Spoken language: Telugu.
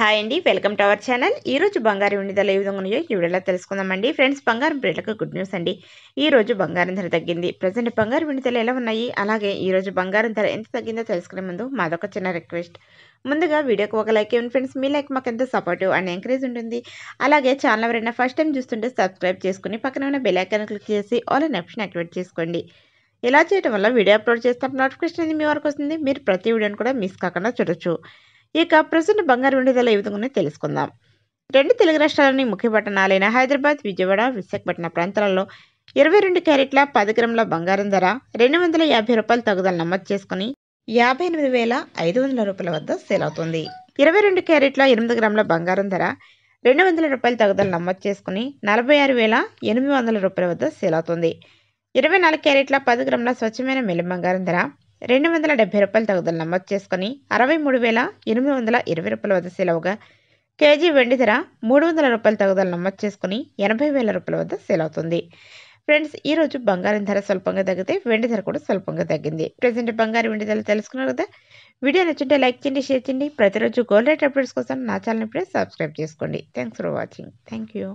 హాయ్ అండి వెల్కమ్ టు అవర్ ఛానల్ ఈరోజు బంగారం ఉండి ధరలు ఏ విధంగా ఉన్నాయో ఈ వీడియోలో తెలుసుకుందామండి ఫ్రెండ్స్ బంగారం రేట్లకు గుడ్ న్యూస్ అండి ఈరోజు బంగారం ధర తగ్గింది ప్రజెంట్ బంగారం ఉండి ధరలు ఎలా ఉన్నాయి అలాగే ఈరోజు బంగారం ధర ఎంత తగ్గిందో తెలుసుకునే ముందు మాదొక చిన్న రిక్వెస్ట్ ముందుగా వీడియోకి ఒక లైక్ ఇవ్వండి ఫ్రెండ్స్ మీ లైక్ మాకు ఎంతో సపోర్టివ్ అండ్ ఎంకరేజ్ ఉంటుంది అలాగే ఛానల్ ఎవరైనా ఫస్ట్ టైం చూస్తుంటే సబ్స్క్రైబ్ చేసుకుని పక్కన ఉన్న బెల్ క్లిక్ చేసి ఆల్ అనే ఆప్షన్ యాక్టివేట్ చేసుకోండి ఇలా చేయడం వల్ల వీడియో అప్లోడ్ చేస్తాం నోటిఫికేషన్ అనేది మీ వరకు వస్తుంది మీరు ప్రతి వీడియోని కూడా మిస్ కాకుండా చూడొచ్చు ఇక ప్రజెంట్ బంగారు వెండి ధరలు ఏ విధంగా తెలుసుకుందాం రెండు తెలుగు రాష్ట్రాలని ముఖ్య పట్టణాలైన హైదరాబాద్ విజయవాడ విశాఖపట్నం ప్రాంతాలలో ఇరవై రెండు క్యారెట్ల పది గ్రాముల బంగారం ధర రెండు వందల యాభై రూపాయలు తగుదల నమోదు చేసుకుని యాభై ఎనిమిది వేల ఐదు వందల రూపాయల వద్ద సేల్ అవుతుంది ఇరవై రెండు క్యారెట్ల ఎనిమిది గ్రాముల బంగారం ధర రెండు వందల రూపాయలు తగుదల నమోదు చేసుకుని నలభై ఆరు వేల ఎనిమిది వందల రూపాయల వద్ద సేల్ అవుతుంది ఇరవై నాలుగు క్యారెట్ల పది గ్రాముల స్వచ్ఛమైన మెల్లి బంగారం ధర రెండు వందల డెబ్బై రూపాయల తగుదలు నమోదు చేసుకుని అరవై మూడు వేల ఎనిమిది వందల ఇరవై రూపాయల వద్ద సేల్ అవగా కేజీ వెండి ధర మూడు వందల రూపాయల తగుదలు నమోదు చేసుకుని ఎనభై వేల రూపాయల వద్ద సేల్ అవుతుంది ఫ్రెండ్స్ ఈరోజు బంగారం ధర స్వల్పంగా తగ్గితే వెండి ధర కూడా స్వల్పంగా తగ్గింది ప్రజెంట్ బంగారం వెండి ధర తెలుసుకున్నారు కదా వీడియో నచ్చుంటే లైక్ చేయండి షేర్ చేయండి ప్రతిరోజు గోల్డ్ రేట్ అప్డేట్స్ కోసం నా ఛానల్ ఇప్పుడే సబ్స్క్రైబ్ చేసుకోండి thanks for watching thank you